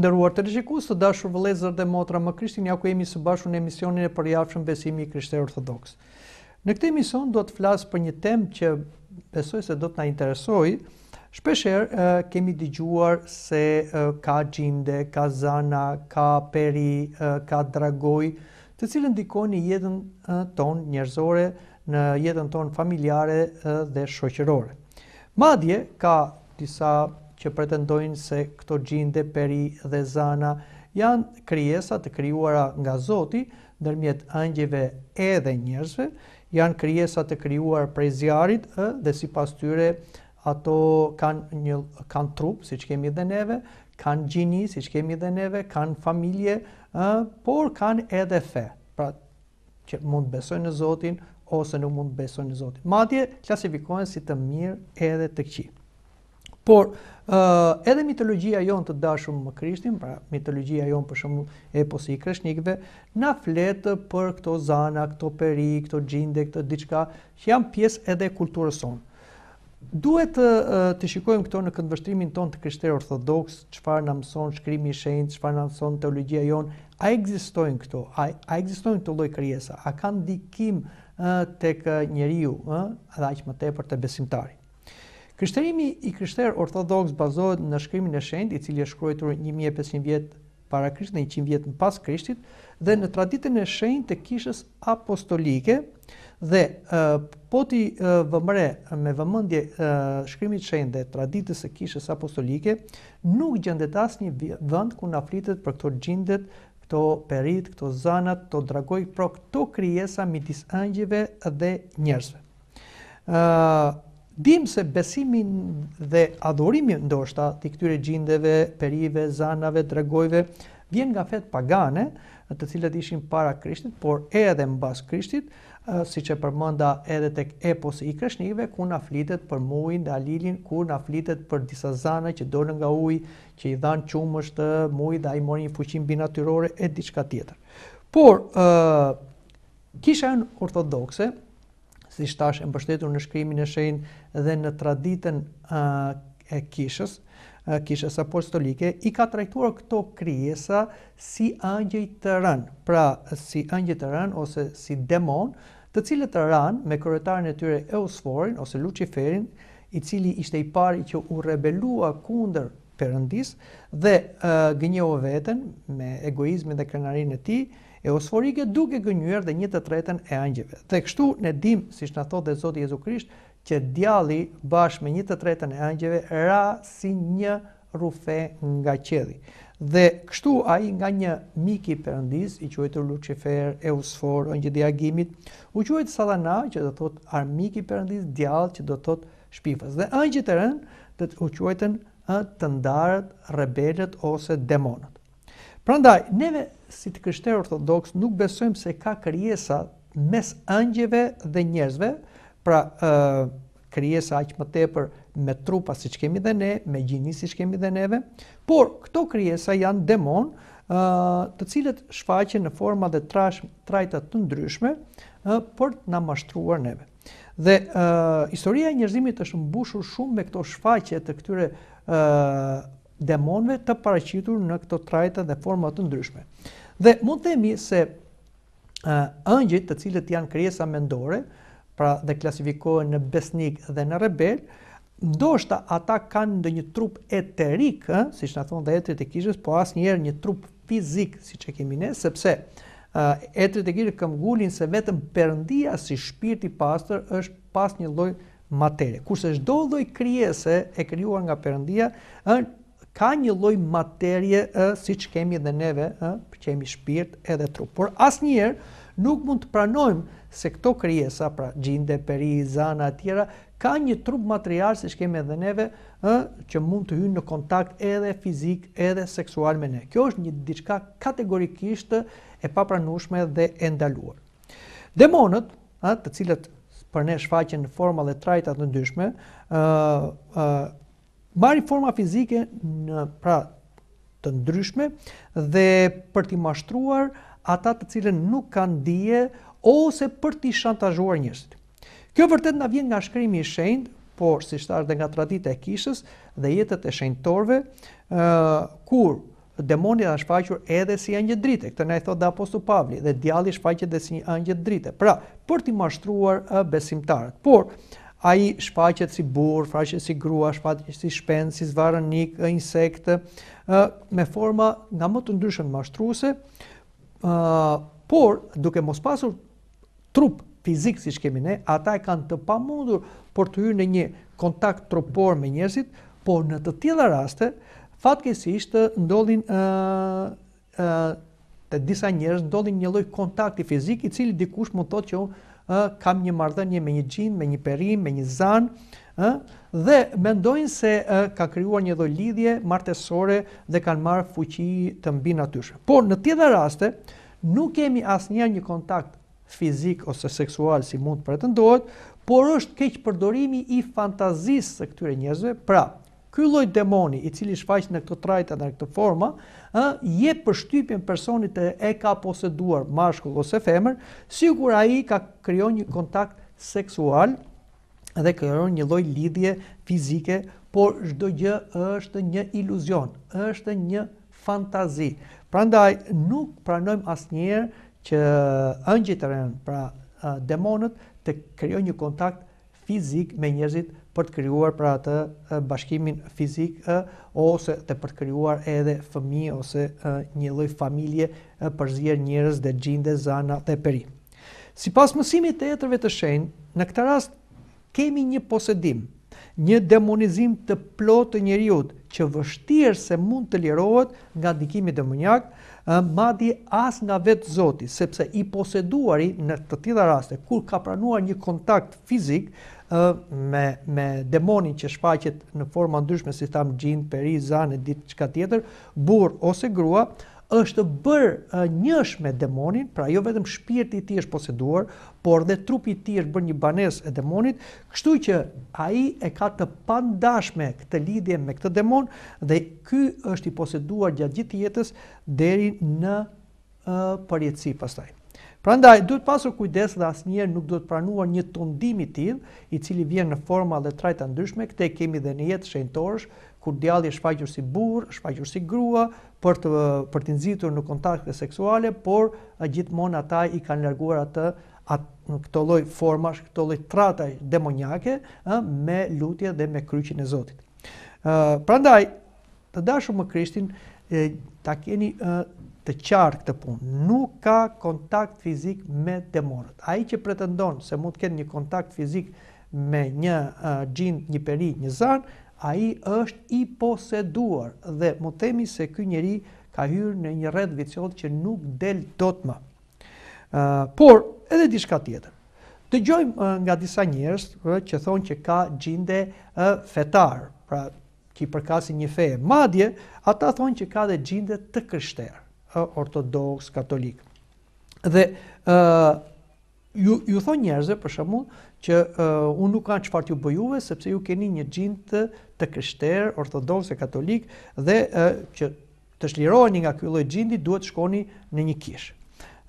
nderuar të rishikus të dashur vëlezër dhe motra më krishtin, ja ku jemi së bashku në emisionin e përjafshëm besimi i krishte orthodox. Në këtë emision do të flasë për një tem që besoj se do të na interesoj, Shpesher kemi digjuar se ka gjinde, ka zana, ka peri, ka dragoj, të cilën dikoni jetën tonë ton njerëzore në jetën ton familjare dhe shoqërore. Madje ka disa që pretendojnë se këto gjinde, peri dhe zana janë kryesat të kryuara nga Zoti, nërmjet angjive edhe njërzve, janë kryesat të kryuar prej zjarit dhe si pas tyre ato kanë një kanë trup si që kemi dhe neve, kanë gjini si që kemi dhe neve, kanë familje, ë, por kanë edhe fe. Pra që mund të besojnë në Zotin ose nuk mund të besojnë në Zotin. Madje klasifikohen si të mirë edhe të këqij. Por, edhe mitologjia jonë të dashëm më krishtin, pra mitologjia jonë për shumë e posi i kreshnikve, na fletë për këto zana, këto peri, këto gjinde, këto diçka, që janë pjesë edhe kulturës sonë. Duhet të, shikojmë këto në këndvështrimin ton të krishterë ortodoks, qëfar në mëson shkrimi i shenjë, qëfar në mëson teologjia jonë, a egzistojnë këto, a, egzistojnë të loj kërjesa, a kanë dikim të kë njeriu, uh, dhe aqë më te për të besimtari. Krishterimi i krishter orthodox bazohet në shkrimin e shenjtë i cili është shkruar 1500 vjet para Krishtit në 100 vjet pas Krishtit dhe në traditën e shenjtë të kishës apostolike dhe uh, po ti uh, vëmëre me vëmëndje uh, shkrimit shenjtë dhe traditës së kishës apostolike nuk gjendet as një vend ku na flitet për këto gjindet këto perit, këto zanat, këto dragoj, pro këto krijesa, midis angjëve dhe njërzve. Dim se besimin dhe adhurimi ndoshta të këtyre gjindeve, perive, zanave, dragojve, vjen nga fetë pagane, të cilët ishin para krishtit, por edhe mbas krishtit, si që përmënda edhe tek epos i kreshnive, ku na flitet për mujin dhe alilin, ku na flitet për disa zana që dorën nga uj, që i dhanë qumësht muj dhe a i mori një fuqim binatyrore e diçka tjetër. Por, kisha në ortodoxe, si shtash e mbështetur në shkrimin e shenë dhe në traditën e kishës, e kishës apostolike, i ka trajtuar këto krijesa si angjëj të rënë, pra si angjëj të rënë ose si demon, të cilët të rënë me kërëtarën e tyre Eusforin ose Luciferin, i cili ishte i pari që u rebelua kunder përëndis dhe gënjohë vetën me egoizmin dhe krenarinë e ti, e osforike duke gënyër dhe 1/3 e angjëve. Dhe kështu ne dim, siç na thotë Zoti Jezu Krisht, që djalli bashkë me 1/3 e angjëve ra si një rufe nga qedi. Dhe kështu ai nga një miki i Perëndis, i quajtur Lucifer, Eusfor, angjë i agimit, u quhet Satana, që do thot armik i Perëndis, djall që do thot shpifës. Dhe angjë të rën do u quajtën të ndarët, rebelët ose demonët. Prandaj, neve si të krishterë ortodoks, nuk besojmë se ka kërjesa mes angjeve dhe njerëzve, pra uh, kërjesa aqë më tepër me trupa si që kemi dhe ne, me gjinis si që kemi dhe neve, por këto kërjesa janë demon uh, të cilët shfaqen në forma dhe trash, të ndryshme uh, për të namashtruar neve. Dhe uh, historia e njerëzimit është mbushur shumë me këto shfaqe të këtyre uh, demonve të paraqitur në këto trajta dhe forma të ndryshme. Uh, Dhe mund të themi se ëngjit të cilët janë krijesa mendore, pra dhe klasifikohen në besnik dhe në rebel, ndoshta ata kanë një trup eterik, ëh, eh, siç na thon dhe etrit e kishës, po asnjëherë një trup fizik siç e kemi ne, sepse uh, etrit e kishës këmgullin se vetëm perëndia si shpirti i pastër është pas një loj materie. Kurse çdo lloj krijese e krijuar nga Perëndia, ëh, ka një loj materje siç si që kemi dhe neve, ë, që kemi shpirt edhe trup. Por as njerë nuk mund të pranojmë se këto kryesa, pra gjinde, peri, zana, atjera, ka një trup material si që kemi dhe neve ë, që mund të hynë në kontakt edhe fizik edhe seksual me ne. Kjo është një diçka kategorikisht e papranueshme dhe dhe endaluar. Demonët, ë, të cilët për ne shfaqen në forma dhe trajta të ndyshme, ë, e, Mari forma fizike në pra të ndryshme dhe për t'i mashtruar ata të cilën nuk kanë dije ose për t'i shantazhuar njerëzit. Kjo vërtet na vjen nga shkrimi i shenjtë, por si shtarë dhe nga tradita e kishës dhe jetët e shenjtorëve, ë uh, kur demoni është shfaqur edhe si një drite, këtë na i thotë Apostu Pavli dhe djalli shfaqet edhe si anjë drite. Pra, për t'i mashtruar uh, besimtarët. Por a i shpachet si burë, faqet si grua, shpachet si shpend, si zvarën nikë, insektë, me forma nga më të ndryshën mashtruse, por duke mos pasur trup fizik si që kemi ne, ata e kanë të pa mundur të hyrë në një kontakt tropor me njësit, por në të tjela raste, fatkesisht si ndodhin të disa njërës ndodhin një loj kontakti fizik i cili dikush më të që unë ë kam një marrëdhënie me një xhin, me një perim, me një zan, ë dhe mendojnë se ë ka krijuar një lloj lidhje martësore dhe kanë marrë fuqi të mbi natyrshme. Por në të raste nuk kemi asnjëherë një kontakt fizik ose seksual si mund të pretendohet, por është keq përdorimi i fantazisë së këtyre njerëzve, pra Ky lloj demoni i cili shfaq në këto trajta në këtë formë, ë jep përshtypjen personit të e ka poseduar mashkull ose femër, sikur ai ka krijuar një kontakt seksual dhe krijuar një lloj lidhje fizike, por çdo gjë është një iluzion, është një fantazi. Prandaj nuk pranojmë asnjëherë që ëngjëtarën, pra demonët të krijojnë një kontakt fizik me njerëzit për të kryuar pra atë bashkimin fizik ose të për të krijuar edhe fëmi ose një loj familje përzir njërës dhe gjinde, zana dhe peri. Si pas mësimit të etërve të shenë, në këta rast kemi një posedim, një demonizim të plot të njëriut që vështirë se mund të lirohet nga dikimi demoniak, madi as nga vetë zoti, sepse i poseduari në të tida raste, kur ka pranuar një kontakt fizik, me me demonin që shfaqet në forma ndryshme si tham gjin, peri, zanë, diçka tjetër, burr ose grua, është bër njësh me demonin, pra jo vetëm shpirti i tij është poseduar, por dhe trupi i tij është bërë një banesë e demonit, kështu që ai e ka të pandashme këtë lidhje me këtë demon dhe ky është i poseduar gjatë gjithë jetës deri në uh, përjetësi pastaj. Pra ndaj, duhet pasur kujdes dhe asë njerë nuk duhet pranua një tundimi t'il, i cili vjen në forma dhe trajta ndryshme, këte kemi dhe në jetë shenëtorsh, kur djali e shfaqër si burë, shfaqër si grua, për të për të nëzitur në kontakte seksuale, por gjithmonë ata i kanë lërguar atë në këto loj formash, këto loj trataj demonjake, me lutje dhe me kryqin e Zotit. Uh, pra ndaj, të dashu më krishtin, ta keni uh, të qartë këtë punë. Nuk ka kontakt fizik me demonët. A i që pretendon se mund të kënë një kontakt fizik me një uh, një peri, një zanë, a i është i poseduar dhe mu temi se këj njeri ka hyrë në një red vicion që nuk del do të më. por, edhe dishka tjetër. Të gjojmë nga disa njërës që thonë që ka gjinde uh, fetar, pra që i përkasi një feje madje, ata thonë që ka dhe gjinde të kryshterë ortodoks, katolik. Dhe uh, ju, ju thonë njerëzve, për shembull që uh, unë nuk kanë çfarë t'ju bëjuve, sepse ju keni një gjindë të, të kështerë, ortodoks e katolik, dhe uh, që të shlirojnë nga kylloj gjindi, duhet shkoni në një kishë.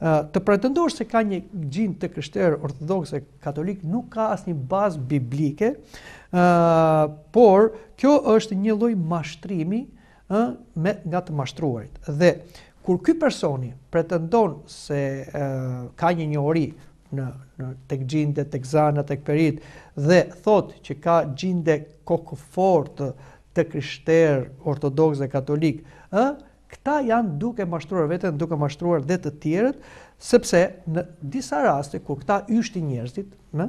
Uh, të pretendosh se ka një gjinë të ortodoks ortodoxe katolik nuk ka asë një bazë biblike, uh, por kjo është një loj mashtrimi uh, me, nga të mashtruarit. Dhe Kur ky personi pretendon se ka një njohuri në në tek gjinde, tek zana, tek perit dhe thot që ka gjinde kokofort të krishter, ortodoks dhe katolik, ë, këta janë duke mashtruar veten, duke mashtruar dhe të tjerët, sepse në disa raste kur këta yshti njerëzit, ë,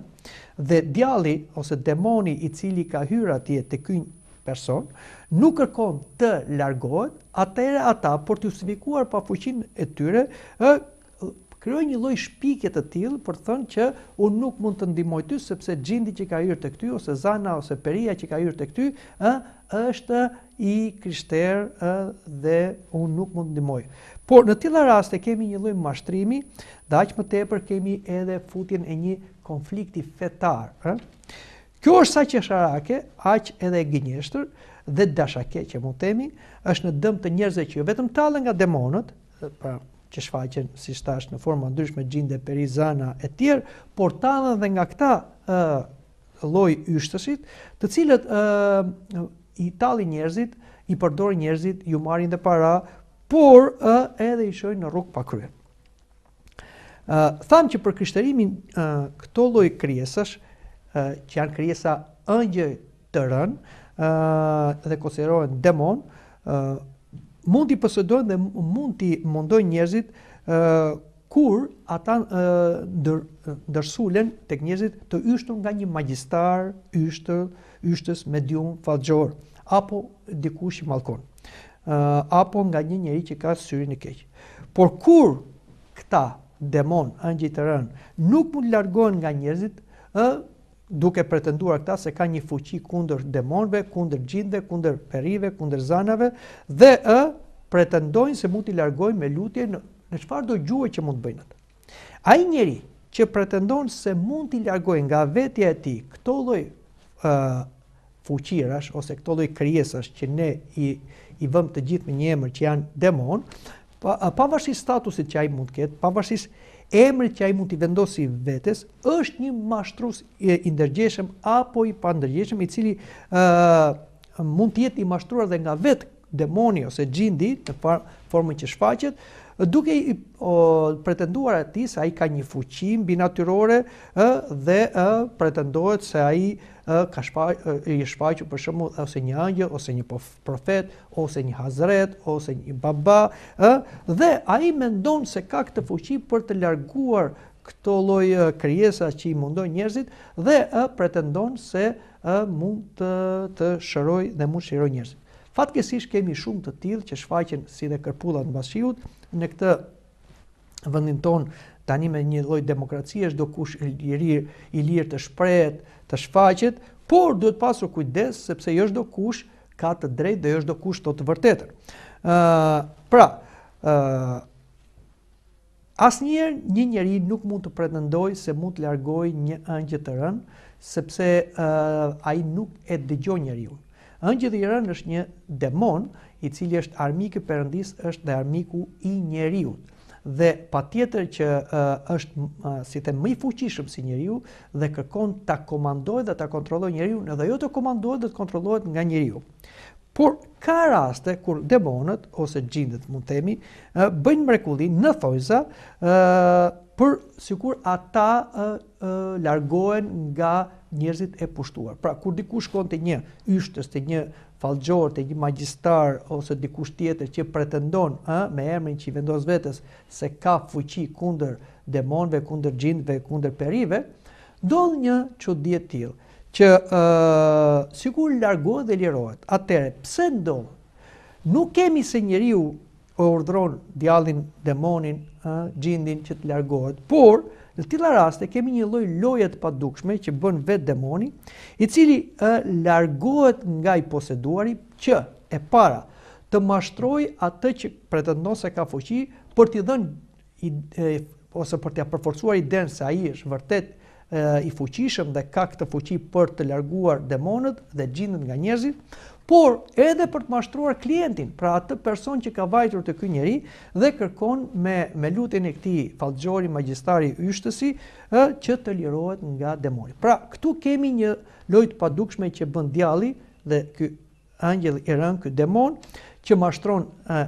dhe djalli ose demoni i cili ka hyrë atje te ky person, nuk kërkon të largohet, atëre ata për të justifikuar pa fuqin e tyre, kërën një loj shpikjet të tilë për thënë që unë nuk mund të ndimoj ty, sepse gjindi që ka jyrë të këty, ose zana, ose peria që ka jyrë të këty, është i krishterë dhe unë nuk mund të ndimoj. Por në tila raste kemi një loj mashtrimi, dhe aqë më tepër kemi edhe futjen e një konflikti fetarë. Kjo është sa që është arake, aq edhe e gjenjeshtër dhe dashake që mund temi, është në dëm të njerëzve që jo vetëm tallen nga demonët, pra që shfaqen si tash në forma ndryshme gjinde, perizana e tjerë, por tallen edhe nga këta ë uh, lloj yshtësit, të cilët ë uh, i tallin njerëzit, i përdorë njerëzit, ju marrin të para, por ë uh, edhe i shojnë në rrugë pa krye. ë uh, Tham që për krishterimin uh, këto lloj krijesash, që janë kërjesa ëngjë të rën dhe konserohen demon, mund t'i pësëdojnë dhe mund t'i mundojnë njëzit kur atan dërsulen të njëzit të ushton nga një magjistar, yshtës medium, falgjor, apo dikush i malkon, apo nga një njeri që ka syri në keq. Por kur këta demon, ëngjë të rën, nuk mund largohen nga njëzit, ëh, duke pretenduar këta se ka një fuqi kundër demonëve, kundër gjinde, kundër perive, kundër zanave dhe ë pretendojnë se mund t'i largojnë me lutje në në çfarë do gjuhë që mund të bëjnë atë. Ai njeri që pretendon se mund t'i largojë nga vetja e tij këto lloj ë uh, fuqirash ose këto lloj krijesash që ne i i vëmë të gjithë me një emër që janë demon, pa pavarësisht statusit që ai mund të ketë, pavarësisht emri që ai mund t'i vendosë vetes është një mashtrues i ndërgjeshëm apo i pandërgjeshëm i cili ë uh, mund të jetë i mashtruar edhe nga vetë demoni ose xhindi në formën që shfaqet, duke pretenduar ati se a i ka një fuqim binaturore dhe pretendojt se a i i shpaqë për shumë ose një angjë, ose një profet, ose një hazret, ose një baba, dhe a i mendon se ka këtë fuqim për të larguar këto loj kryesa që i mundon njerëzit dhe pretendon se mund të shëroj dhe mund shëroj njerëzit. Fatkesish kemi shumë të tillë që shfaqen si dhe kërpullat në basqiut, në këtë vëndin ton tani me një lloj demokracie, është do kush i lirë të shprehet, të shfaqet, por duhet pasur kujdes, sepse jo do kush ka të drejt dhe jo do kush të të vërtetër. Pra, as njerë një njeri nuk mund të pretendoj se mund të largojë një ëngjë të rënë, sepse a i nuk e dëgjon njeriu. rënë. i rënë është një demon i cili është armikë i Perëndis, është dhe armiku i njeriu dhe patjetër që uh, është uh, si të më i fuqishëm si njeriu dhe kërkon ta komandojë dhe ta kontrollojë njeriu, në jo të komandohet dhe të kontrollohet nga njeriu. Por ka raste kur demonët ose gjindet, mund të themi, uh, bëjnë mrekulli në thojza, uh, por sikur ata uh, uh, largohen nga njerëzit e pushtuar. Pra kur diku shkon te një yshtës, te një fallxhor të një magjistar ose dikush tjetër që pretendon ë me emrin që i vendos vetes se ka fuqi kundër demonëve, kundër gjindve, kundër perive, ndodh një çudi djetë tillë që ë uh, sikur largohet dhe lirohet. Atëherë, pse ndodh? Nuk kemi se njeriu e urdhron djallin demonin, ë uh, xhindin që të largohet, por Në tila raste kemi një loj lojet pa dukshme që bën vetë demoni, i cili e largohet nga i poseduari që e para të mashtroj atë që pretendon se ka fuqi për t'i dhenë ose për t'ja përforcuar i denë se a i është vërtet i fuqishëm dhe ka këtë fuqi për të larguar demonët dhe gjindën nga njerëzit, por edhe për të mashtruar klientin, pra atë person që ka vajtur të kënjë njëri dhe kërkon me, me lutin e këti falgjori, magjistari, yshtësi, e, që të lirohet nga demoni. Pra, këtu kemi një lojtë padukshme që bënd djali dhe kë angjel i rënë kë demon, që mashtron e,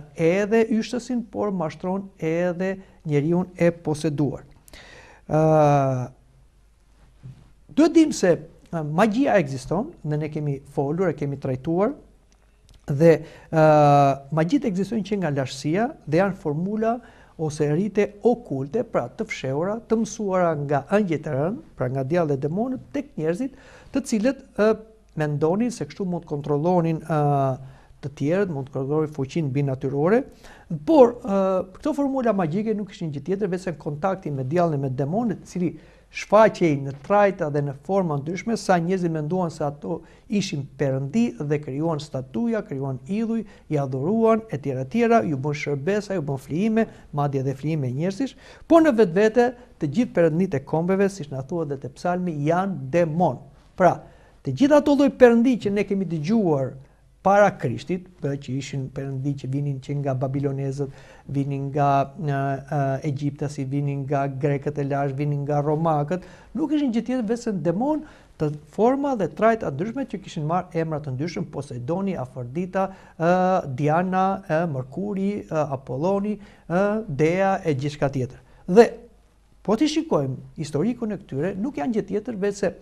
edhe yshtësin, por mashtron edhe njëri unë e poseduar. të dimë se magjia ekziston, ne ne kemi folur, e kemi trajtuar dhe uh, magjitë ekzistojnë që nga lashësia dhe janë formula ose rite okulte, pra të fshehura, të mësuara nga angjëtë të rënë, pra nga djallët dhe demonët tek njerëzit, të cilët uh, mendonin se kështu mund të kontrollonin uh, të tjerët, mund të kontrollojnë fuqinë binatyrore, por uh, këto formula magjike nuk ishin gjë tjetër veçse kontaktin me djallin me demonët, i cili shfaqej i në trajta dhe në forma ndryshme, sa njëzit me se ato ishim përëndi dhe krijuan statuja, krijuan idhuj, i adhuruan, e tjera tjera, ju bën shërbesa, ju bën flime, madje dhe flime njërësish, por në vetë vete të gjithë përëndi të kombeve, si shna thua dhe të psalmi, janë demon. Pra, të gjitha ato lloj përëndi që ne kemi të gjuar para Krishtit, që ishin përëndi që vinin që nga Babilonezët, vinin nga Egyptasit, vinin nga Grekët e Lash, vinin nga Romakët, nuk ishin gjithjetë tjetë vesën demon të forma dhe trajt atë dyshme që kishin marrë emrat të ndyshme, Poseidoni, Afordita, Diana, Mërkuri, Apolloni, Dea e gjithë tjetër. Dhe, po të shikojmë historikën e këtyre, nuk janë gjithë tjetër vese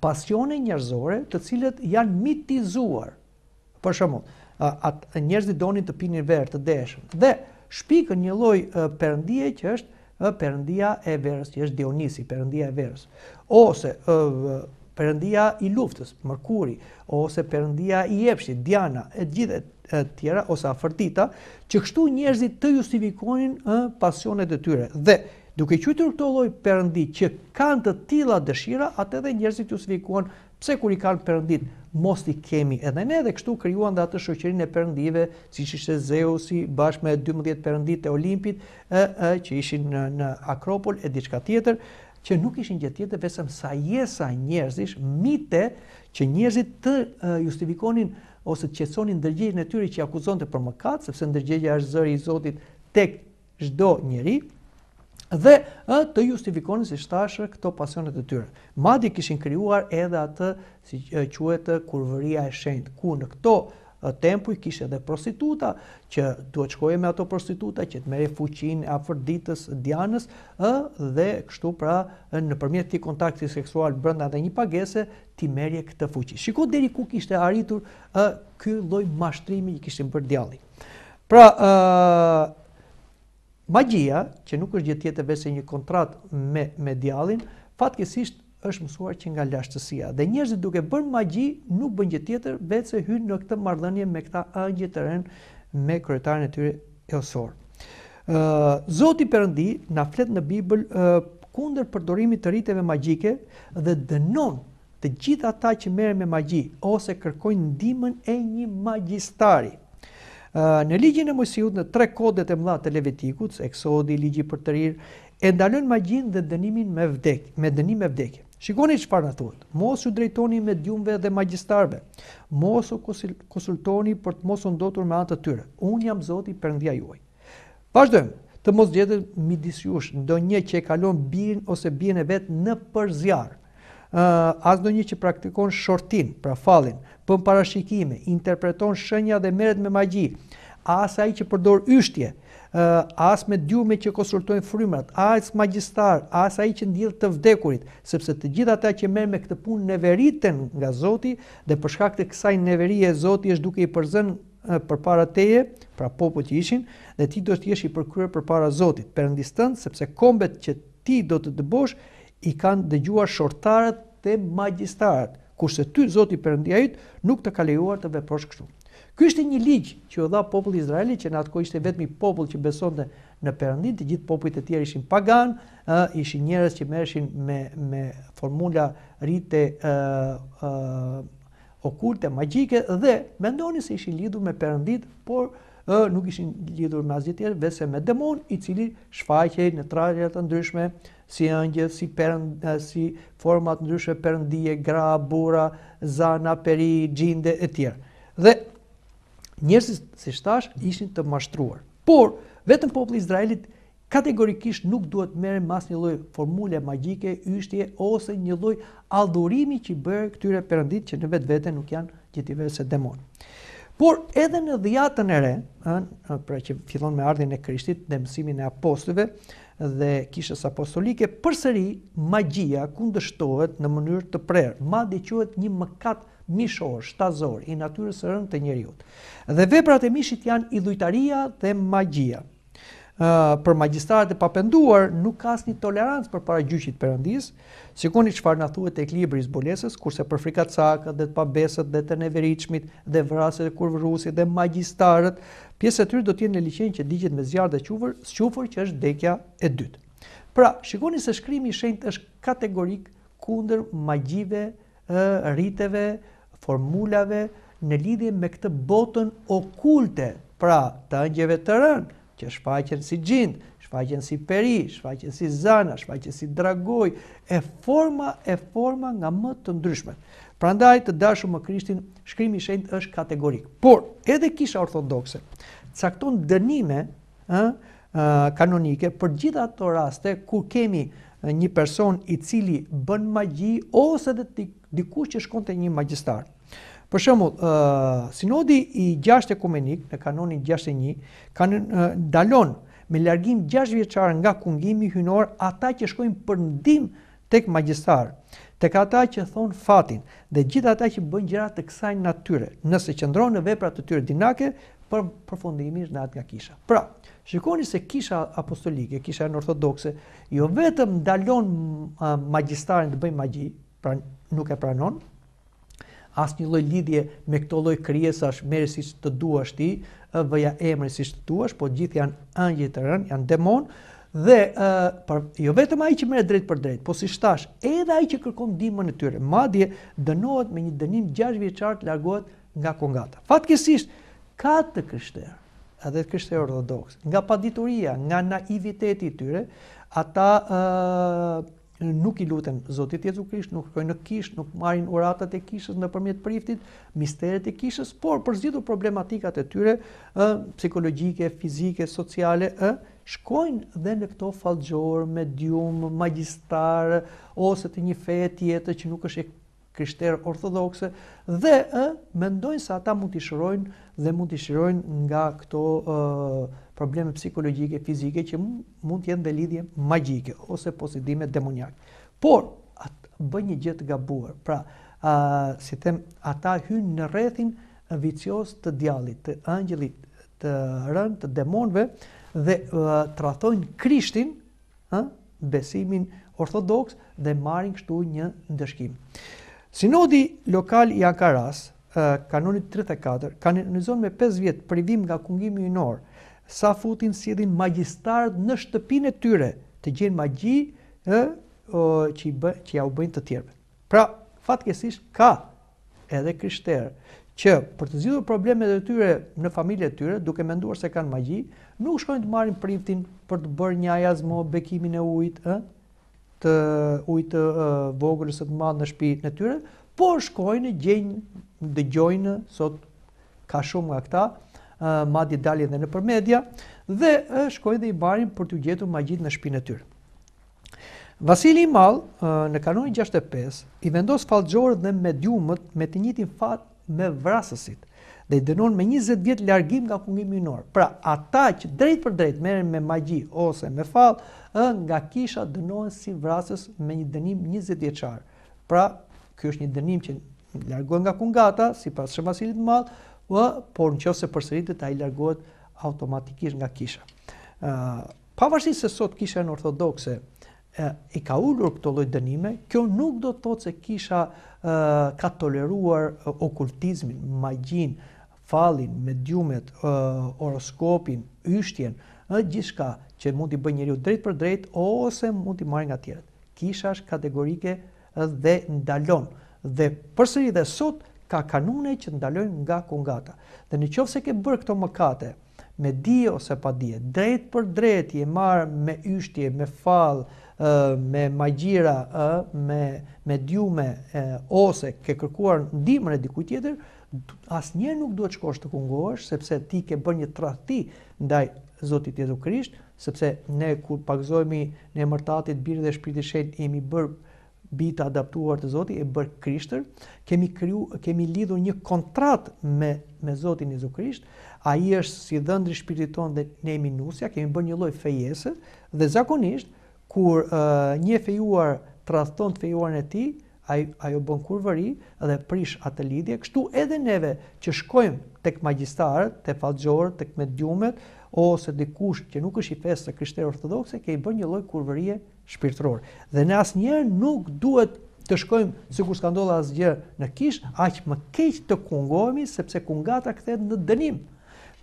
pasione njerëzore të cilët janë mitizuar. Për shembull, atë njerëzit donin të pinin verë të deshën dhe shpikën një lloj perëndie që është përëndia e verës, që është Dionisi, përëndia e verës, ose përëndia i luftës, Mërkuri, ose përëndia i Epshi, Diana, e gjithë e tjera ose Afertita, që kështu njerëzit të justifikojnë pasionet e tyre. Dhe duke qytur këto lloj perëndi që kanë të tilla dëshira, atë edhe njerëzit ju pse kur i kanë perëndit mos i kemi edhe ne dhe kështu krijuan dhe atë shoqërinë e perëndive, siç ishte Zeusi bashkë me 12 perënditë e Olimpit, ë që ishin në në Akropol e diçka tjetër që nuk ishin gjë tjetër veçëm sa jesa njerëzish mite që njerëzit të justifikonin ose të qetësonin ndërgjegjen e tyre që akuzonte për mëkat, sepse ndërgjegja është zëri i Zotit tek çdo njeri dhe ë të justifikonin si shtash këto pasionet e tyre. Madje kishin krijuar edhe atë si quhet kurvëria e shenjt, ku në këto tempuj kishte edhe prostituta që duhet shkoje me ato prostituta që të merre fuqinë afër ditës Dianës, ë dhe kështu pra nëpërmjet këtij kontakti seksual brenda edhe një pagese ti merrje këtë fuqi. Shikoj deri ku kishte arritur ë ky lloj mashtrimi që kishin për djalli. Pra ë Magjia, që nuk është gjë tjetër veç një kontratë me me djalin, fatkesisht është mësuar që nga lashtësia. Dhe njerëzit duke bërë magji nuk bën gjë tjetër veç se hyn në këtë marrëdhënie me këta ëngjë të rënë me kryetarin e tyre Eosor. osorë. Zoti Perëndi na flet në Bibël kunder kundër përdorimit të rriteve magjike dhe dënon të gjithë ata që merren me magji ose kërkojnë ndihmën e një magjistari. Në ligjin e Mojsiut në tre kodet e mëdha të Levitikut, Eksodi, ligji për të rirë, e ndalon gjinë dhe dënimin me me dënim me vdekje. Shikoni çfarë në thuhet. Mos u drejtoni me djumve dhe magjistarve. Mos u konsultoni për të mos u ndotur me anë të tyre. Un jam Zoti Perëndia juaj. Vazdojmë. Të mos gjetet midis jush ndonjë që e kalon birin ose bien e vet në përzjarë, Ë, ndonjë që praktikon shortin, pra fallin, bën parashikime, interpreton shenja dhe merret me magji, as ai që përdor yshtje, as me djume që konsultojnë frymrat, as magjistar, as ai që ndjell të vdekurit, sepse të gjithë ata që merren me këtë punë neveriten nga Zoti dhe për shkak të kësaj neverie e Zoti është duke i përzën përpara teje, pra popull që ishin dhe ti do të jesh i përkryer përpara Zotit, për ndistën sepse kombet që ti do të dëbosh i kanë dëgjuar shortarët dhe magjistarët kurse ty Zoti Perëndia yt nuk të ka lejuar të veprosh kështu. Ky ishte një ligj që u dha popullit Izraelit që në atë kohë ishte vetëm popull që besonte në Perëndin, të gjithë popujt e tjerë ishin pagan, ë ishin njerëz që merreshin me me formula rite ë ë okulte, magjike dhe mendonin se ishin lidhur me Perëndin, por nuk ishin lidhur me asgjë tjetër veçse me demon i cili shfaqej në trajtera të ndryshme si ëngjë, si perënd, si forma të ndryshme perëndije, gra, burra, zana, peri, xhinde e tjerë. Dhe njerëzit si shtash ishin të mashtruar. Por vetëm populli i Izraelit kategorikisht nuk duhet merre mas një lloj formule magjike, yshtje ose një lloj adhurimi që bëhet këtyre perëndit që në vetvete nuk janë gjetive se demon. Por edhe në dhjatën e re, pra që fillon me ardhin e krishtit dhe mësimin e apostove dhe kishës apostolike, përsëri magjia kundështohet në mënyrë të prerë. dhe quhet një mëkat mishor, shtazor, i natyrës rënd të njeriut. Dhe veprat e mishit janë idhujtaria dhe magjia për magjistarët e papenduar nuk ka asnjë tolerancë për paragjyqit perëndis, sikoni çfarë na thuhet tek libri i Zbulesës, kurse për frikacakët dhe të pabesët dhe të neveritshmit dhe vrasët e kurvrusit dhe magjistarët, pjesë e tyre do të jenë në liçen që digjet me zjarr dhe qufër, qufër që është dekja e dytë. Pra, shikoni se shkrimi i shenjtë është kategorik kundër magjive, riteve, formulave në lidhje me këtë botën okulte, pra të ëngjeve të rënë, që shfaqen si gjind, shfaqen si peri, shfaqen si zana, shfaqen si dragoj, e forma, e forma nga më të ndryshme. Prandaj të dashu më krishtin, shkrimi shenjtë është kategorik. Por, edhe kisha orthodoxe, cakton dënime kanonike për gjitha të raste ku kemi një person i cili bën magji ose dhe dikush që shkonte një magjistarë. Për shembull, uh, sinodi i 6 ekumenik në kanonin 61 kanë uh, dalon me largim 6 vjeçar nga kungimi hynor ata që shkojnë për ndim tek magjistar, tek ata që thon fatin dhe gjithë ata që bëjnë gjëra të kësaj natyre, nëse qëndron në vepra të tyre dinake, për përfundimisht ndahet nga kisha. Pra, shikoni se kisha apostolike, kisha ortodokse, jo vetëm ndalon uh, të bëjnë magji, pra nuk e pranon, asnjë lloj lidhje me këto lloj krijesash, si që të duash ti, vëja emrin që të duash, po gjithë janë anjë të rënë, janë demon dhe jo vetëm ai që merr drejt për drejt, po si shtash, edhe ai që kërkon ndihmën e tyre, madje dënohet me një dënim 6 vjeçar të largohet nga kongata. Fatkesisht ka të krishterë edhe të krishterë ortodoks, nga padituria, nga naiviteti i tyre, ata nuk i luten zotit Jezu Krisht, nuk kërkojnë kishë, nuk marrin uratat e kishës nëpërmjet priftit, misteret e kishës, por për zgjidhur problematikat e tyre ë psikologjike, fizike, sociale ë shkojnë dhe në këto fallxjorë, medium, magjistar ose të një feje tjetër që nuk është e kriter ortodokse dhe ë mendojnë se ata mund t'i shërojnë dhe mund t'i shërojnë nga këto ë probleme psikologjike, fizike, që mund të jenë dhe lidhje magjike, ose posidime demonjarë. Por, atë bën një gjithë të buër, pra, si tem, ata hynë në rethin vicios të djallit, të angjelit, të rënd, të demonve, dhe të rathojnë krishtin, besimin ortodoks, dhe marin kështu një ndëshkim. Sinodi lokal i Ankaras, kanonit 34, kanonizon me 5 vjetë privim nga kungimi i norë, sa futin edhin magjistarët në shtëpinë e tyre të gjenë magji ë që i bë, që ja u bëjnë të tjerëve. Pra, fatkesisht ka edhe kryshterë që për të zgjidhur problemet e tyre në familje e tyre, duke menduar se kanë magji, nuk shkojnë të marrin priftin për të bërë një ajazmo bekimin e ujit, ë, të ujtë të të madh në shtëpinë e tyre, por shkojnë, gjejnë, dëgjojnë sot ka shumë nga këta, madje dalin edhe në media dhe shkojnë dhe i barin për t'u gjetur magjit në shpinën e tyre. Vasili i Mall në kanonin 65 i vendos fallxhorët dhe mediumët me të njëjtin fat me vrasësit dhe i dënon me 20 vjet largim nga kungi minor. Pra, ata që drejt për drejt merren me magji ose me fall, nga kisha dënohen si vrasës me një dënim 20 vjeçar. Pra, ky është një dënim që largohen nga kungata, sipas Shë të Ua, por në qëse përsëritet, a i largohet automatikisht nga kisha. Uh, pavarësisht se sot kisha në ortodoxe uh, i ka ullur këto lojtë dënime, kjo nuk do të thotë se kisha uh, ka toleruar uh, okultizmin, magjin, falin, mediumet, uh, horoskopin, yshtjen, në uh, gjithka që mund t'i bëjë njeriu drejt për drejt, ose mund t'i marrë nga tjerët. Kisha është kategorike dhe ndalon. Dhe përsëri dhe sot, ka kanune që ndalojnë nga kungata. Dhe në qovë se ke bërë këto mëkate, me di ose pa di, drejt për drejt je marë me yshtje, me falë, me magjira, me, me djume, ose ke kërkuar ndimën e diku tjetër, asë njerë nuk duhet shkosh të kungohesh, sepse ti ke bërë një trahti ndaj Zotit Jezu Krisht, sepse ne kur pakzojmi në emërtatit, birë dhe shpiti shenë, jemi bërë bita adaptuar të Zotit e bërë Krishtër, kemi kriju kemi lidhur një kontrat me me Zotin Jezu Krisht, ai është si dhëndri shpirtit tonë dhe ne jemi nusja, kemi bërë një lloj fejese dhe zakonisht kur uh, një fejuar tradhton të fejuarin e tij, ai ajo bën kurvëri dhe prish atë lidhje, kështu edhe neve që shkojmë tek magjistarët, tek falxhorët, tek mediumet ose dikush që nuk është i fesë krishterë ortodokse, ke i bën një lloj kurvërie shpirtëror. Dhe ne asnjëherë nuk duhet të shkojmë sikur s'ka ndodhur asgjë në kish, aq më keq të kungohemi sepse kungata kthehet në dënim.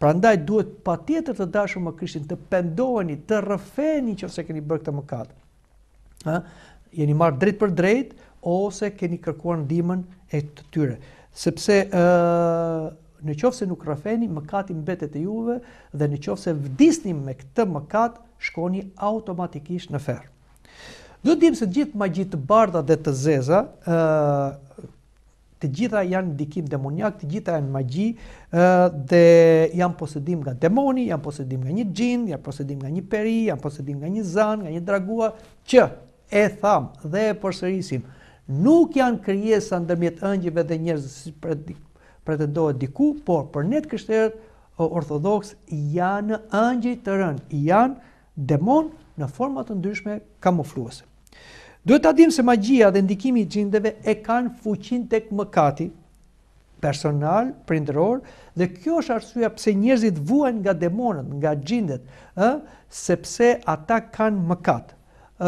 Prandaj duhet patjetër të dashur më Krishtin të pendoheni, të rrëfeni nëse keni bërë këtë mëkat. Ëh, jeni marr drejt për drejt ose keni kërkuar ndihmën e të tyre. Sepse ëh në qofë se nuk rafeni, mëkati mbetet e juve dhe në qofë se vdisni me këtë mëkat, shkoni automatikisht në ferë. Do jo të dim se gjithë magjitë të bardha dhe të zeza, ë të gjitha janë ndikim demoniak, të gjitha janë magji, ë dhe janë posedim nga demoni, janë posedim nga një xhin, janë posedim nga një peri, janë posedim nga një zan, nga një dragua që e tham dhe e përsërisim, nuk janë krijesa ndërmjet ëngjëve dhe njerëzve si pretendohet diku, por për ne të krishterët ortodoks janë ëngjëj të rënë, janë demon në forma të ndryshme kamufluese. Duhet ta dim se magjia dhe ndikimi i xhindeve e kanë fuqin tek mëkati personal, prinderor, dhe kjo është arsyeja pse njerëzit vuajn nga demonët, nga xhindet, ë, sepse ata kanë mëkat.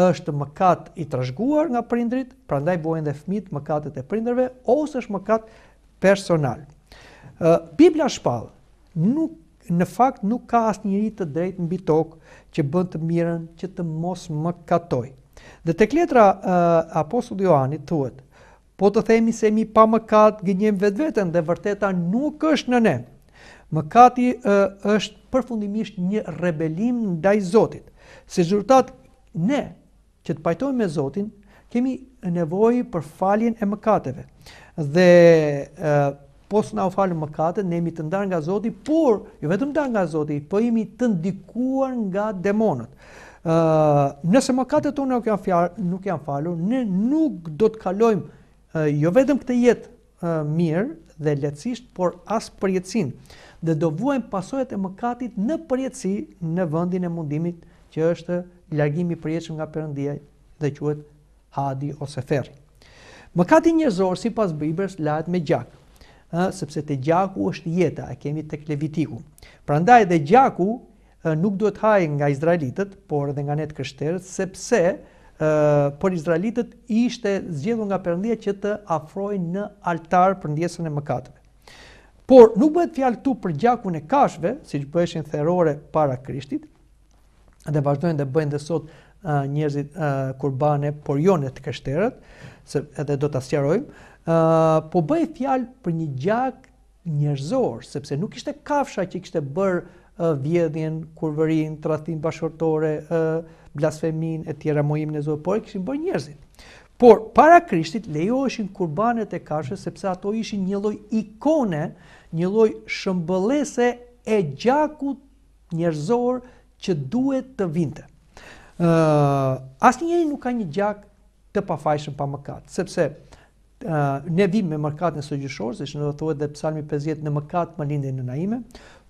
Është mëkat i trashëguar nga prindrit, prandaj bojnë dhe fëmit mëkatet e prindërve ose është mëkat personal. Ë Bibla shpall, nuk në fakt nuk ka asnjëri të drejt mbi tokë që bën të mirën që të mos mëkatojë. Dhe tek letra e uh, apostullit Joani thuhet: Po të themi se mi pa mëkat gënjem vetveten dhe vërteta nuk është në ne. Mëkati uh, është përfundimisht një rebelim ndaj Zotit. Si rezultat ne që të pajtojmë me Zotin kemi nevojë për faljen e mëkateve. Dhe uh, eh, pos na u falë mëkatet, ne jemi të ndarë nga Zoti, por jo vetëm ndarë nga Zoti, po jemi të ndikuar nga demonët nëse më katët unë nuk janë nuk janë falur, ne nuk do të kalojmë jo vetëm këtë jetë mirë dhe letësisht por as përjetësin. Dhe do vuajmë pasojat e mëkatit në përjetësi në vendin e mundimit, që është largimi i përjetshëm nga Perëndia dhe quhet Hadi ose Ferri. Mëkati njerëzor sipas Bibles lahet me gjak, ë sepse te gjaku është jeta, e kemi tek Levitiku. Prandaj dhe gjaku Eh, nuk duhet haj nga izraelitët, por edhe nga netë kështerët, krishterët, sepse eh, ë izraelitët ishte zgjedhur nga Perëndia që të afrojnë në altar për ndjesën e mëkateve. Por nuk bëhet fjalë këtu për gjakun e kashve, siç bëheshin therore para Krishtit, dhe vazhdojnë të bëjnë edhe sot eh, njerëzit kurbane, por jo në të krishterët, se edhe do ta sqarojmë, ë po bëhet fjalë për një gjak njerëzor, sepse nuk ishte kafsha që kishte bërë vjedhjen, kurverin, tratin bashkëtore, blasfemin, e tjera mojim në zërë, por e këshin bërë njerëzit. Por, para krishtit, lejo ishin kurbanet e kashës, sepse ato ishin një loj ikone, një loj shëmbëlese e gjakut njerëzor që duhet të vinte. Uh, Asë njëri nuk ka një gjak të pafajshën pa mëkat, sepse ne vim me mëkat në së gjëshorës, ishë në thuet dhe psalmi 50 në mëkat më lindin në naime,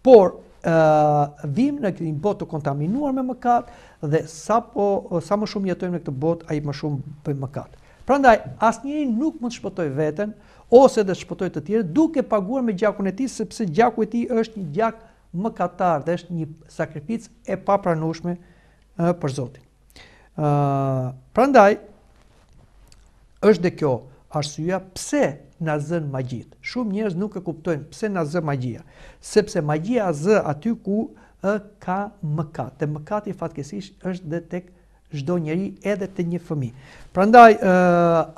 por vim në këtë botë të kontaminuar me mëkat dhe sa, po, sa më shumë jetojmë në këtë botë, a i më shumë për mëkat. Pra ndaj, asë njëri nuk mund të shpëtoj vetën, ose dhe shpëtoj të tjere, duke paguar me gjakun e ti, sepse gjakun e ti është një gjak mëkatar dhe është një sakrificë e papranushme për Zotin. Ë pra ndaj, është dhe kjo arsyja pse në zën magjit. Shumë njerëz nuk e kuptojnë pse na zë magjia. Sepse magjia z aty ku ë ka mëkat. mëkat mëkati fatkesish është dhe tek çdo njeri edhe te një fëmijë. Prandaj ë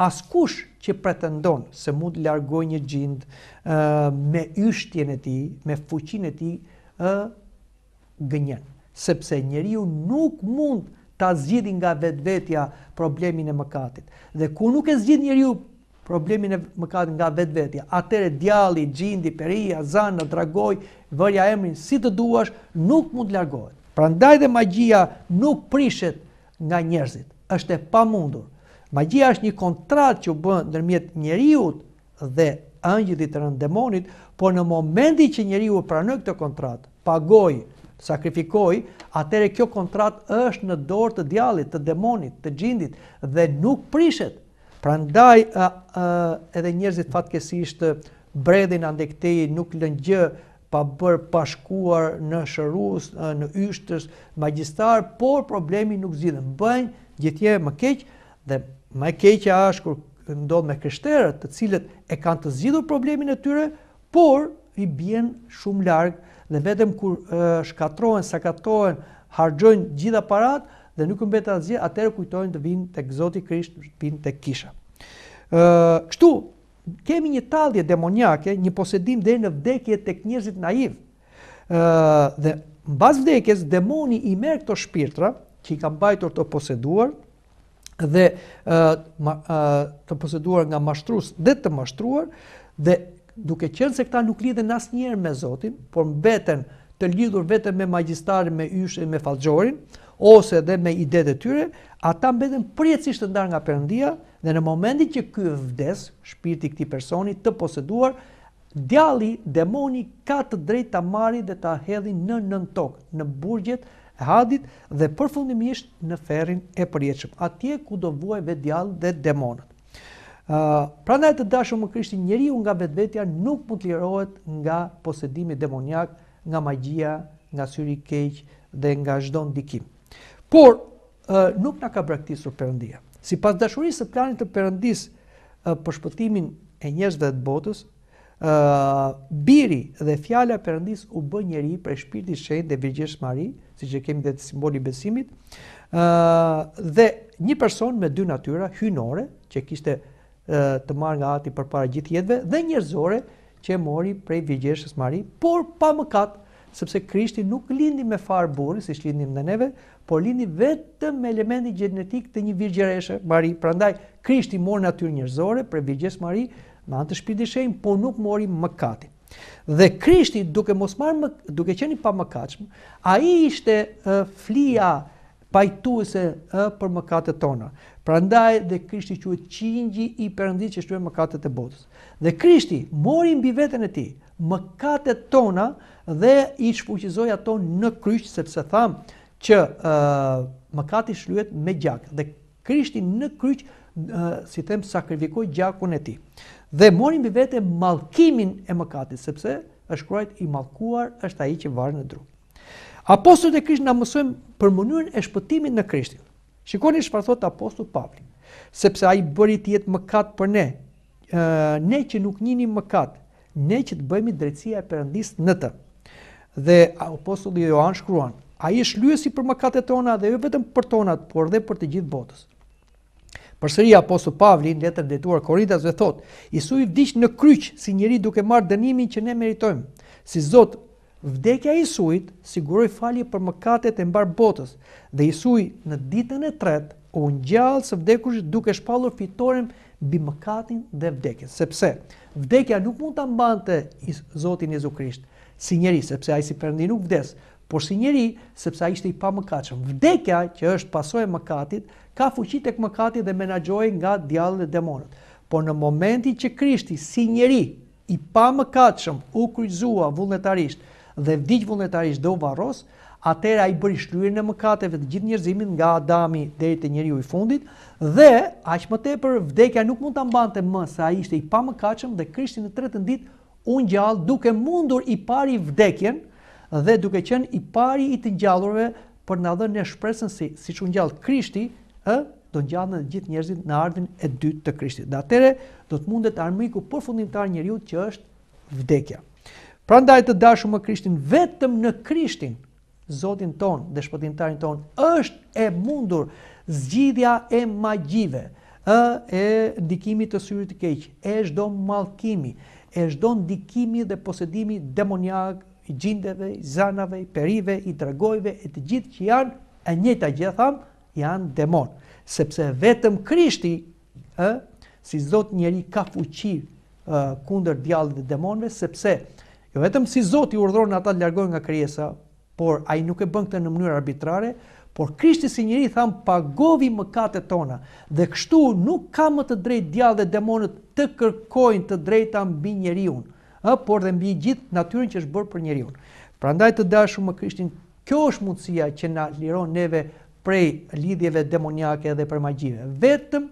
askush që pretendon se mund të largojë një gjind ë me yshtjen e tij, me fuqinë e tij ë gënjen. Sepse njeriu nuk mund ta zgjidhi nga vetvetja problemin e mëkatit. Dhe ku nuk e zgjidh njeriu problemin e mëkat nga vetvetja. Atëre djalli, gjindi, peria, në dragoj, vërja emrin si të duash, nuk mund të largohet. Prandaj dhe magjia nuk prishet nga njerëzit. Është e pamundur. Magjia është një kontratë që u nërmjet ndërmjet njeriu dhe angjëllit të demonit, por në momenti që njeriu pranoi këtë kontratë, pagoi, sakrifikoi, atëre kjo kontratë është në dorë të djallit, të demonit, të gjindit dhe nuk prishet. Pra ndaj edhe njerëzit fatkesisht bredhin, andektej, nuk lëngjë pa bërë pashkuar në shërus, në yshtës, magjistar, por problemi nuk zidhën. Bëjnë gjithje më keqë dhe më keqëja është kur ndodhë me kështerët të cilët e kanë të zidhën problemin e tyre, por i bjenë shumë largë dhe vetëm kur shkatrojnë, sakatojnë, hargjojnë gjitha parat, dhe nuk mbet asgjë, atëherë kujtojnë të vinë tek Zoti Krisht, të vinë tek kisha. Ë, kështu kemi një tallje demoniake, një posedim deri në vdekje tek njerëzit naiv. Ë, dhe mbas vdekjes demoni i merr këto shpirtra që i ka mbajtur të poseduar dhe ë uh, uh, të poseduar nga mashtrues dhe të mashtruar dhe duke qenë se këta nuk lidhen asnjëherë me Zotin, por mbeten të lidhur vetëm me magjistarin, me yshin, me fallxhorin, ose edhe me idetë të tyre, ata mbeten përjetësisht të ndarë nga Perëndia dhe në momentin që ky vdes, shpirti i këtij personi të poseduar, djalli, demoni ka të drejtë ta marrë dhe ta hedhë në nën tokë, në burgjet e Hadit dhe përfundimisht në ferrin e përjetshëm, atje ku do vuaj vetë djallë dhe demonët. Uh, prandaj të dashur më Krishti, njeriu nga vetvetja nuk mund të lirohet nga posedimi demoniak, nga magjia, nga syri i keq dhe nga çdo dikim. Por, nuk nga ka brektisur përëndia. Si pas dashurisë të planit të përëndis për shpëtimin e njëzve të botës, biri dhe fjala përëndis u bë njeri për e shpirti shenë dhe virgjesh mari, si që kemi dhe të simboli besimit, dhe një person me dy natyra, hynore, që kishte të marrë nga ati për para gjithjetve, dhe njërzore që e mori prej virgjeshës mari, por pa më katë sepse Krishti nuk lindi me far burri, siç lindim dhe neve, por lindi vetëm me elementin gjenetik të një virgjereshe, Mari. Prandaj Krishti mor natyrë njerëzore për virgjes Mari me anë të Shpirtit por nuk mori mëkatin. Dhe Krishti duke mos marr më duke qenë pa mëkatshëm, ai ishte uh, flia pajtuese uh, për mëkatet tona. Prandaj dhe Krishti quhet qingji i Perëndisë që shtyen mëkatet e botës. Dhe Krishti mori mbi veten e tij mëkatet tona dhe i shfuqizoj ato në kryq sepse tham që uh, mëkati shlyhet me gjak dhe Krishti në kryq uh, si them sakrifikoi gjakun e tij. Dhe morim vete mallkimin e mëkatit sepse është kruajt i mallkuar është ai që varë në dru. Apostullët e Krisht na mësojnë për mënyrën e shpëtimit në Krisht. Shikoni çfarë thotë apostulli Pavli, sepse ai bëri jetë mëkat për ne, uh, ne që nuk njini mëkat, ne që të bëjmë drejtësia e Perëndis në të. Dhe apostulli Joan shkruan, ai është lyesi për mëkatet tona dhe jo vetëm për tonat, por edhe për të gjithë botës. Përsëri apostulli Pavli në letër ndëtuar Korintasve thotë, Isu i vdiq në kryq si njeri duke marrë dënimin që ne meritojmë. Si Zot, vdekja e Isuit siguroi falje për mëkatet e mbar botës dhe Isui në ditën e tretë u ngjall së vdekurit duke shpallur fitoren bi mëkatin dhe vdekjen, sepse vdekja nuk mund ta mbante Zotin Jezu Krisht si njeri, sepse ai si perëndi nuk vdes, por si njeri, sepse ai ishte i pamëkatshëm. Vdekja, që është pasojë e mëkatit, ka fuqi tek këmëkatit dhe menaxhoi nga djallë dhe demonët. Por në momentin që Krishti si njeri i pamëkatshëm u kryqzua vullnetarisht dhe vdiq vullnetarisht do varros, atëra i bëri shlyerjen e mëkateve të gjithë njerëzimit nga Adami deri te njeriu i fundit dhe aq më tepër vdekja nuk mund ta mbante më se ai ishte i pa pamëkatshëm dhe Krishti në tretën ditë u ngjall duke mundur i pari vdekjen dhe duke qenë i pari i të ngjallurve për në dhënë në shpresën se si, siç u ngjall Krishti, ë, do gjallë të gjithë njerëzit në ardhin e dytë të Krishtit. Dhe atëre do të mundet armiku përfundimtar njeriu që është vdekja. Prandaj të dashur më Krishtin vetëm në Krishtin Zotin ton, dhe shpëtimtarin ton, është e mundur zgjidhja e magjive, ë e ndikimit të syrit të keq, e çdo mallkimi, e çdo ndikimi dhe posedimi demoniak i gjindeve, i zanave, i perive, i dragojve, e të gjithë që janë e njëta gjë janë demon, sepse vetëm Krishti ë si Zot njeri ka fuqi ë kundër djallëve dhe demonëve, sepse jo vetëm si Zoti urdhron ata të ljargojnë nga krijesa, por ai nuk e bën këtë në mënyrë arbitrare, por Krishti si njeri tham pagovi mëkatet tona dhe kështu nuk ka më të drejtë djallë dhe demonët të kërkojnë të drejta mbi njeriu, ë, por dhe mbi gjithë natyrën që është bërë për njeriu. Prandaj të dashur më Krishtin, kjo është mundësia që na liron neve prej lidhjeve demoniake dhe për magjive. Vetëm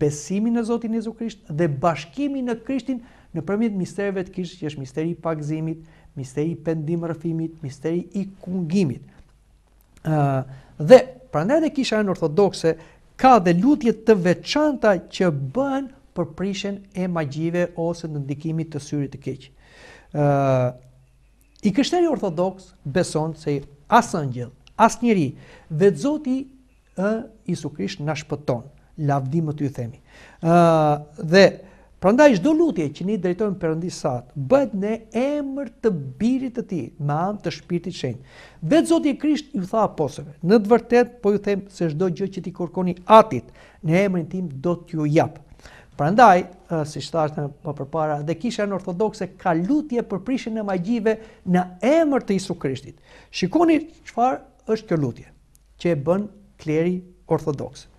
besimi në Zotin Jezu Krisht dhe bashkimi në Krishtin nëpërmjet misterëve të Krishtit, që është misteri i pagëzimit, misteri i pendimrëfimit, misteri i kungimit. ë dhe prandaj edhe kisha në ortodokse ka dhe lutje të veçanta që bëhen për prishjen e magjive ose në ndikimit të syrit të keq. I kështeri ortodoks beson se asë në asë njëri, dhe të zoti e Isu Krisht në shpëton, lavdimë të ju themi. Uh, dhe Prandaj çdo lutje që një drejtojmë Perëndis sa bëhet në emër të birit të tij, me anë të Shpirtit të Shenjtë. Vet Zoti i Krisht ju tha aposëve, në të vërtetë po ju them se çdo gjë që ti kërkoni Atit në emrin tim do t'ju jap. Prandaj, si siç në më përpara, dhe kisha në ortodokse ka lutje për prishjen e magjive në emër të Isu Krishtit. Shikoni çfarë është kjo lutje që e bën kleri ortodokse.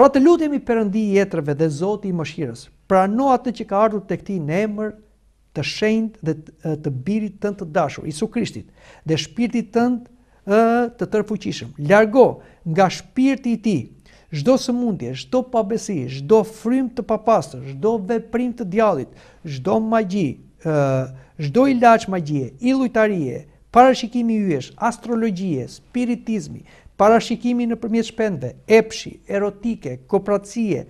Pra të lutemi përëndi i dhe zoti i mëshirës, pra no atë që ka ardhur të këti në emër të shend dhe të birit tënd të dashur, Isu Krishtit, dhe shpirtit tënd të tërfuqishëm. Largo nga shpirtit ti, zdo së mundje, zdo pabesi, zdo frim të papastër, zdo veprim të djallit, zdo magji, zdo ilaq magjie, ilujtarie, parashikimi yesh, astrologjie, spiritizmi, parashikimi në përmjet shpende, epshi, erotike, kopratësie,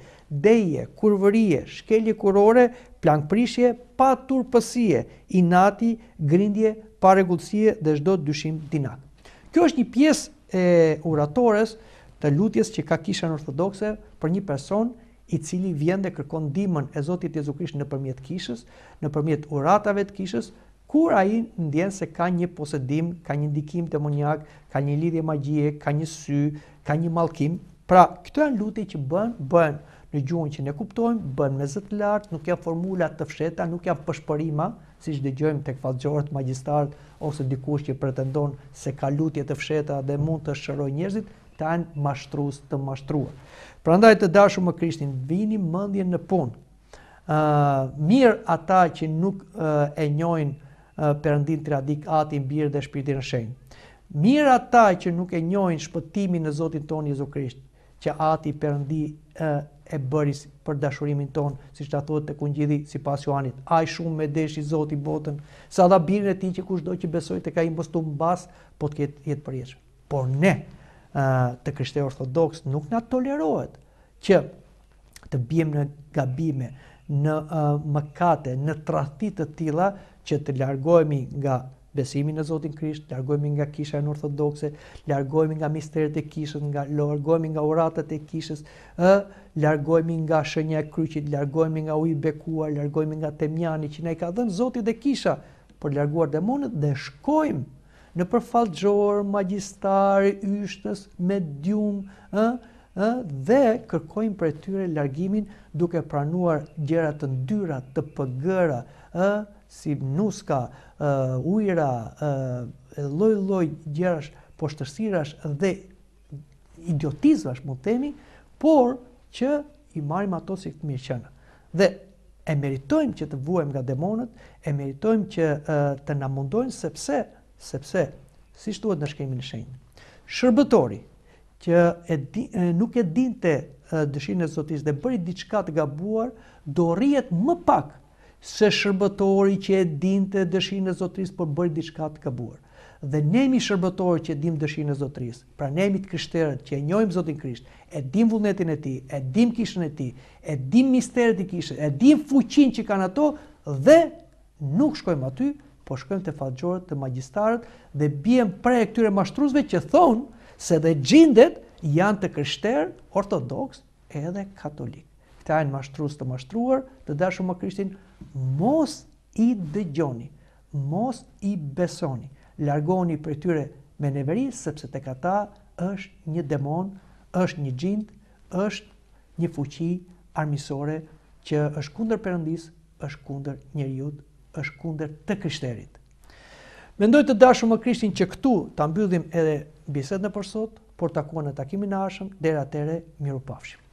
deje, kurvërie, shkelje kurore, plankprishje, pa turpësie, inati, grindje, paregullësie dhe shdo të dyshim dinak. Kjo është një pjesë e uratores të lutjes që ka kisha në për një person i cili vjen dhe kërkon dimën e Zotit Jezu Krisht në përmjet kishës, në përmjet uratave të kishës, kur ai ndjen se ka një posedim, ka një ndikim demonjak, ka një lidhje magjie, ka një sy, ka një mallkim. Pra, këto janë lutje që bën, bën në gjuhën që ne kuptojmë, bën me zë të lartë, nuk janë formula të fshehta, nuk janë përshpërima, siç dëgjojmë tek fallxhorët magjistarët ose dikush që pretendon se ka lutje të fshehta dhe mund të shërojë njerëzit, tan mashtrues të mashtruar. Prandaj të dashur më Krishtin, vini mendjen në punë. Ë, uh, mirë ata që nuk uh, e njohin përëndin të radik në birë dhe shpirtin në shenjë. Mirë ata që nuk e njojnë shpëtimin në Zotin tonë Jezu Krisht, që ati përëndi e bëris për dashurimin tonë, si që të thotë të kun gjithi si pasionit. Aj shumë me deshi Zotin botën, sa da birën e ti që kush do që besoj të ka imbostu më bas, po të ketë jetë për jeshë. Por ne, të krishte ortodoks, nuk nga tolerohet që të bjem në gabime, në uh, mëkate, në tradhti të tilla që të largohemi nga besimi në Zotin Krisht, largohemi nga kisha e ortodokse, largohemi nga misteret e kishës, nga largohemi nga uratat e kishës, ë uh, largohemi nga shenja e kryqit, largohemi nga uji i bekuar, largohemi nga temjani që na i ka dhënë Zoti dhe kisha për larguar demonët dhe shkojmë në përfallxhor magjistar yshtës, medium, ë uh, dhe kërkojmë për e tyre largimin duke pranuar gjera të ndyra, të pëgëra, si nuska, ujra, loj loj gjerash, poshtërsirash dhe idiotizash, mund temi, por që i marim ato si këtë mirë qënë. Dhe e meritojmë që të vuem nga demonët, e meritojmë që të namundojnë sepse, sepse, si shtuat në shkemi në shenjë. Shërbëtori, që e di, e, nuk e dinte dëshirën e Zotit dhe bëri diçka të gabuar, do rrihet më pak se shërbëtori që e dinte dëshirën e Zotit por bëri diçka të gabuar. Dhe ne jemi shërbëtorë që e dim dëshirën e Zotit. Pra ne jemi të krishterët që e njohim Zotin Krisht, e dim vullnetin e tij, e dim kishën e tij, e dim misteret e kishës, e dim fuqinë që kanë ato dhe nuk shkojmë aty, por shkojmë te faqjorët, te magjistarët dhe biem prej këtyre mashtruesve që thonë se dhe gjindet janë të kështerë ortodoks edhe katolik. Këta e në mashtrus të mashtruar, të dashu më krishtin, mos i dëgjoni, mos i besoni, largoni për tyre me neveri, sepse të kata është një demon, është një gjind, është një fuqi armisore që është kunder përëndis, është kunder njëriut, është kunder të krishterit. Mendoj të dashu më krishtin që këtu të mbyllim edhe bisedë në përsot, por takuan e takimin e ashëm, dhe e atere miru pafshim.